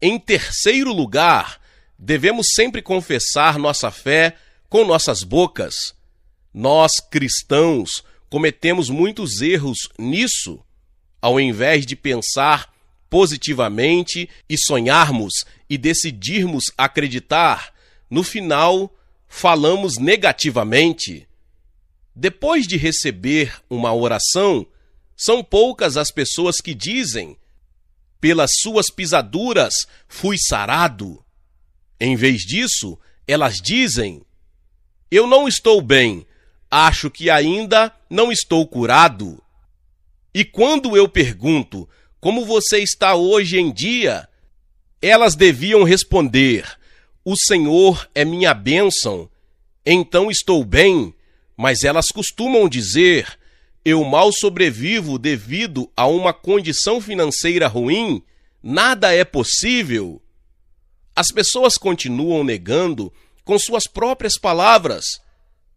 Em terceiro lugar, devemos sempre confessar nossa fé com nossas bocas. Nós, cristãos, cometemos muitos erros nisso. Ao invés de pensar positivamente e sonharmos e decidirmos acreditar, no final falamos negativamente. Depois de receber uma oração, são poucas as pessoas que dizem: pelas suas pisaduras fui sarado. Em vez disso, elas dizem: Eu não estou bem, acho que ainda não estou curado. E quando eu pergunto: Como você está hoje em dia? Elas deviam responder: O Senhor é minha bênção, então estou bem. Mas elas costumam dizer: eu mal sobrevivo devido a uma condição financeira ruim, nada é possível. As pessoas continuam negando com suas próprias palavras.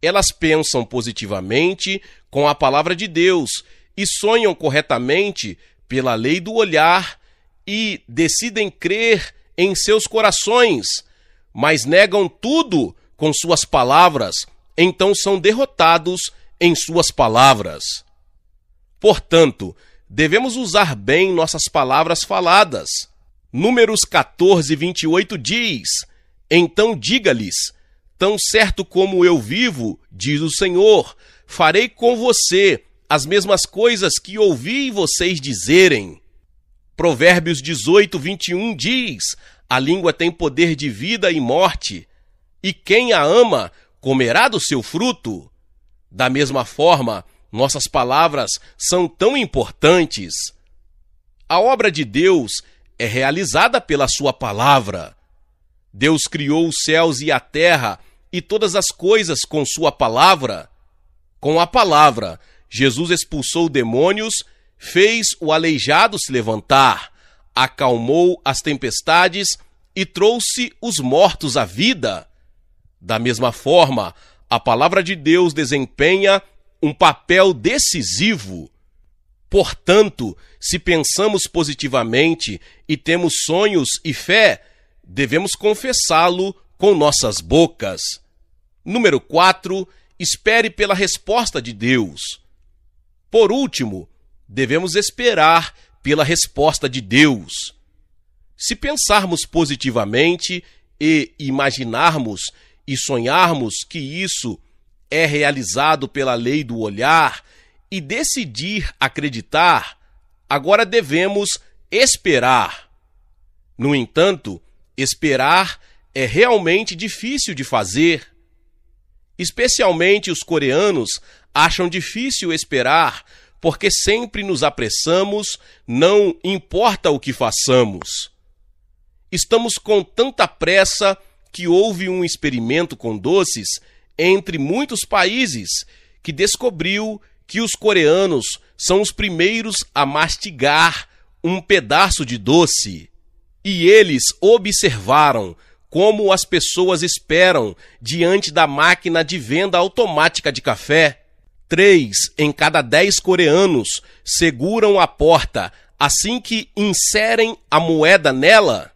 Elas pensam positivamente com a palavra de Deus e sonham corretamente pela lei do olhar e decidem crer em seus corações, mas negam tudo com suas palavras, então são derrotados em suas palavras. Portanto, devemos usar bem nossas palavras faladas. Números 14, 28 diz: Então diga-lhes: Tão certo como eu vivo, diz o Senhor, farei com você as mesmas coisas que ouvi vocês dizerem. Provérbios 18, 21 diz: A língua tem poder de vida e morte, e quem a ama comerá do seu fruto. Da mesma forma, nossas palavras são tão importantes. A obra de Deus é realizada pela Sua palavra. Deus criou os céus e a terra e todas as coisas com Sua palavra. Com a palavra, Jesus expulsou demônios, fez o aleijado se levantar, acalmou as tempestades e trouxe os mortos à vida. Da mesma forma, a palavra de Deus desempenha um papel decisivo. Portanto, se pensamos positivamente e temos sonhos e fé, devemos confessá-lo com nossas bocas. Número 4. Espere pela resposta de Deus. Por último, devemos esperar pela resposta de Deus. Se pensarmos positivamente e imaginarmos e sonharmos que isso é realizado pela lei do olhar e decidir acreditar, agora devemos esperar. No entanto, esperar é realmente difícil de fazer. Especialmente os coreanos acham difícil esperar porque sempre nos apressamos, não importa o que façamos. Estamos com tanta pressa que houve um experimento com doces entre muitos países que descobriu que os coreanos são os primeiros a mastigar um pedaço de doce. E eles observaram como as pessoas esperam diante da máquina de venda automática de café. Três em cada dez coreanos seguram a porta assim que inserem a moeda nela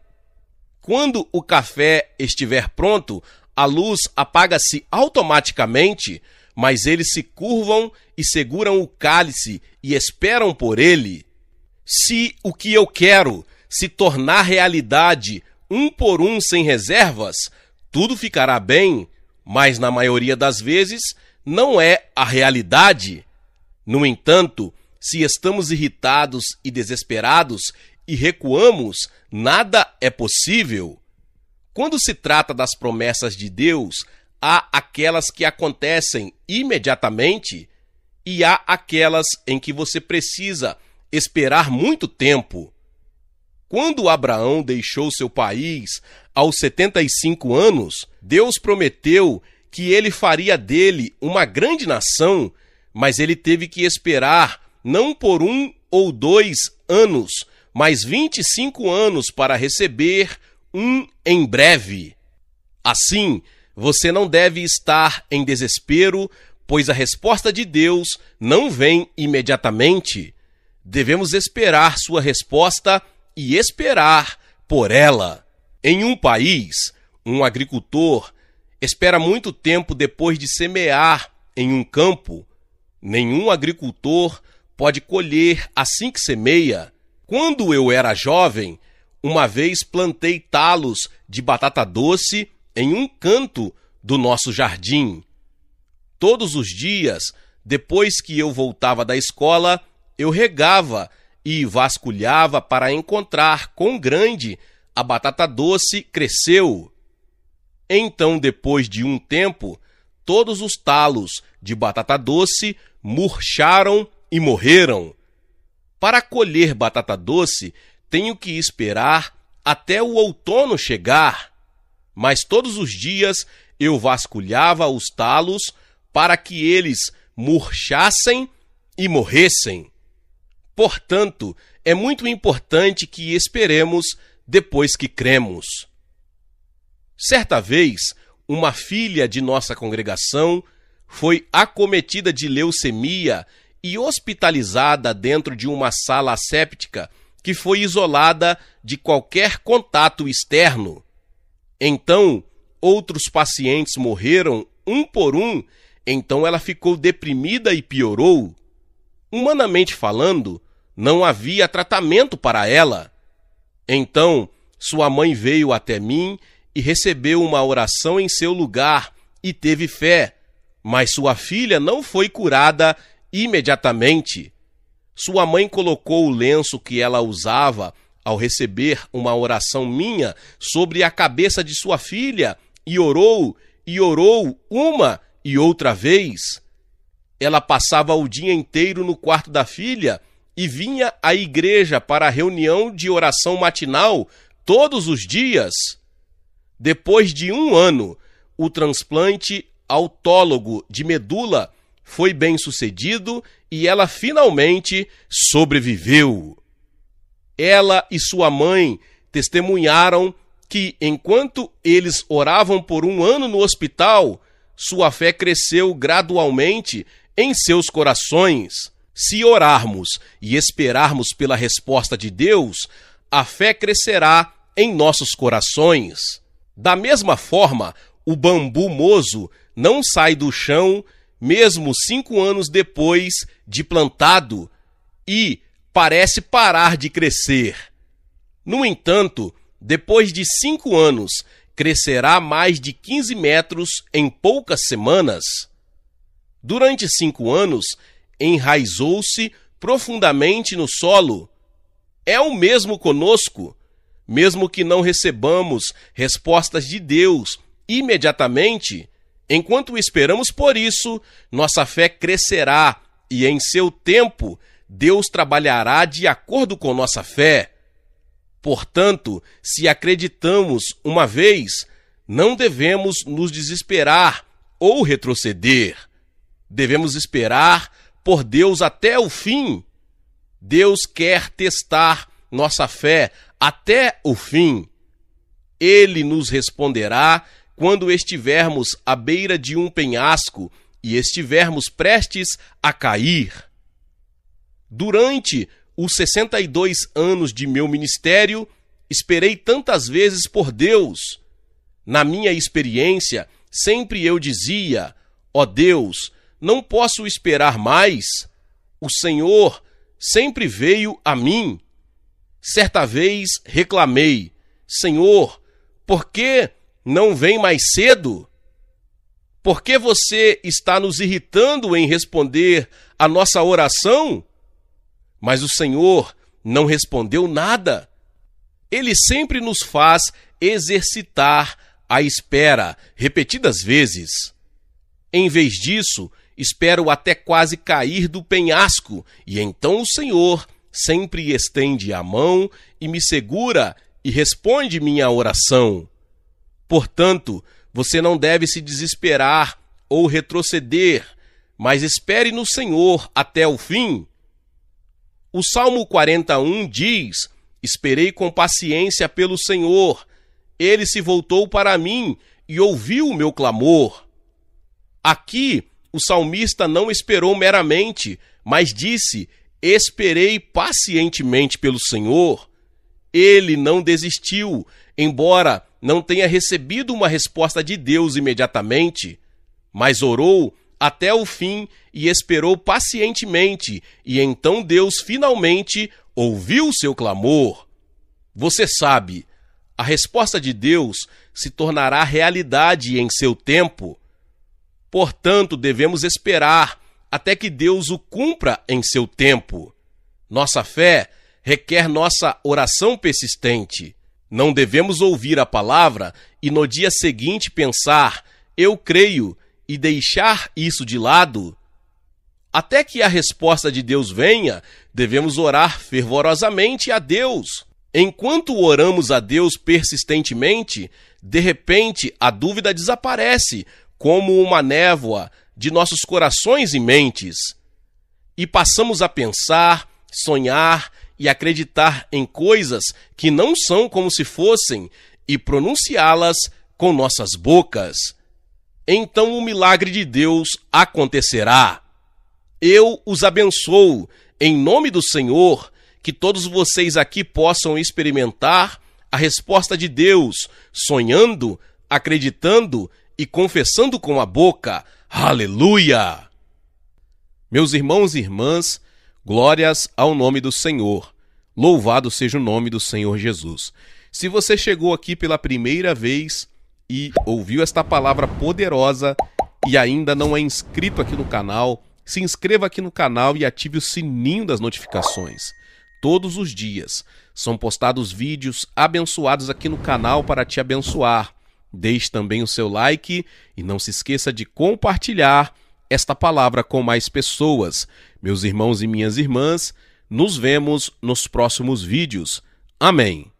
quando o café estiver pronto, a luz apaga-se automaticamente, mas eles se curvam e seguram o cálice e esperam por ele. Se o que eu quero se tornar realidade, um por um sem reservas, tudo ficará bem, mas na maioria das vezes não é a realidade. No entanto, se estamos irritados e desesperados e recuamos, nada é possível. Quando se trata das promessas de Deus, há aquelas que acontecem imediatamente e há aquelas em que você precisa esperar muito tempo. Quando Abraão deixou seu país aos 75 anos, Deus prometeu que ele faria dele uma grande nação, mas ele teve que esperar não por um ou dois anos, mais 25 anos para receber um em breve. Assim, você não deve estar em desespero, pois a resposta de Deus não vem imediatamente. Devemos esperar sua resposta e esperar por ela. Em um país, um agricultor espera muito tempo depois de semear em um campo. Nenhum agricultor pode colher assim que semeia. Quando eu era jovem, uma vez plantei talos de batata doce em um canto do nosso jardim. Todos os dias, depois que eu voltava da escola, eu regava e vasculhava para encontrar quão grande a batata doce cresceu. Então, depois de um tempo, todos os talos de batata doce murcharam e morreram. Para colher batata doce, tenho que esperar até o outono chegar. Mas todos os dias eu vasculhava os talos para que eles murchassem e morressem. Portanto, é muito importante que esperemos depois que cremos. Certa vez, uma filha de nossa congregação foi acometida de leucemia e hospitalizada dentro de uma sala séptica que foi isolada de qualquer contato externo. Então, outros pacientes morreram um por um, então ela ficou deprimida e piorou. Humanamente falando, não havia tratamento para ela. Então, sua mãe veio até mim e recebeu uma oração em seu lugar e teve fé, mas sua filha não foi curada Imediatamente, sua mãe colocou o lenço que ela usava ao receber uma oração minha sobre a cabeça de sua filha e orou e orou uma e outra vez. Ela passava o dia inteiro no quarto da filha e vinha à igreja para a reunião de oração matinal todos os dias. Depois de um ano, o transplante autólogo de medula foi bem sucedido e ela finalmente sobreviveu. Ela e sua mãe testemunharam que, enquanto eles oravam por um ano no hospital, sua fé cresceu gradualmente em seus corações. Se orarmos e esperarmos pela resposta de Deus, a fé crescerá em nossos corações. Da mesma forma, o bambu mozo não sai do chão mesmo cinco anos depois de plantado, e parece parar de crescer. No entanto, depois de cinco anos, crescerá mais de 15 metros em poucas semanas. Durante cinco anos, enraizou-se profundamente no solo. É o mesmo conosco, mesmo que não recebamos respostas de Deus imediatamente Enquanto esperamos por isso, nossa fé crescerá e em seu tempo Deus trabalhará de acordo com nossa fé. Portanto, se acreditamos uma vez, não devemos nos desesperar ou retroceder. Devemos esperar por Deus até o fim. Deus quer testar nossa fé até o fim. Ele nos responderá quando estivermos à beira de um penhasco e estivermos prestes a cair. Durante os 62 anos de meu ministério, esperei tantas vezes por Deus. Na minha experiência, sempre eu dizia: Ó oh Deus, não posso esperar mais. O Senhor sempre veio a mim. Certa vez reclamei: Senhor, por que não vem mais cedo? Por que você está nos irritando em responder a nossa oração? Mas o Senhor não respondeu nada. Ele sempre nos faz exercitar a espera repetidas vezes. Em vez disso, espero até quase cair do penhasco, e então o Senhor sempre estende a mão e me segura e responde minha oração. Portanto, você não deve se desesperar ou retroceder, mas espere no Senhor até o fim. O Salmo 41 diz: Esperei com paciência pelo Senhor. Ele se voltou para mim e ouviu o meu clamor. Aqui, o salmista não esperou meramente, mas disse: Esperei pacientemente pelo Senhor. Ele não desistiu, embora não tenha recebido uma resposta de Deus imediatamente, mas orou até o fim e esperou pacientemente, e então Deus finalmente ouviu seu clamor. Você sabe, a resposta de Deus se tornará realidade em seu tempo. Portanto, devemos esperar até que Deus o cumpra em seu tempo. Nossa fé requer nossa oração persistente. Não devemos ouvir a palavra e no dia seguinte pensar, eu creio, e deixar isso de lado. Até que a resposta de Deus venha, devemos orar fervorosamente a Deus. Enquanto oramos a Deus persistentemente, de repente a dúvida desaparece, como uma névoa, de nossos corações e mentes. E passamos a pensar, sonhar e acreditar em coisas que não são como se fossem e pronunciá-las com nossas bocas. Então o milagre de Deus acontecerá. Eu os abençoo, em nome do Senhor, que todos vocês aqui possam experimentar a resposta de Deus, sonhando, acreditando e confessando com a boca. Aleluia! Meus irmãos e irmãs, Glórias ao nome do Senhor. Louvado seja o nome do Senhor Jesus. Se você chegou aqui pela primeira vez e ouviu esta palavra poderosa e ainda não é inscrito aqui no canal, se inscreva aqui no canal e ative o sininho das notificações. Todos os dias são postados vídeos abençoados aqui no canal para te abençoar. Deixe também o seu like e não se esqueça de compartilhar esta palavra com mais pessoas. Meus irmãos e minhas irmãs, nos vemos nos próximos vídeos. Amém.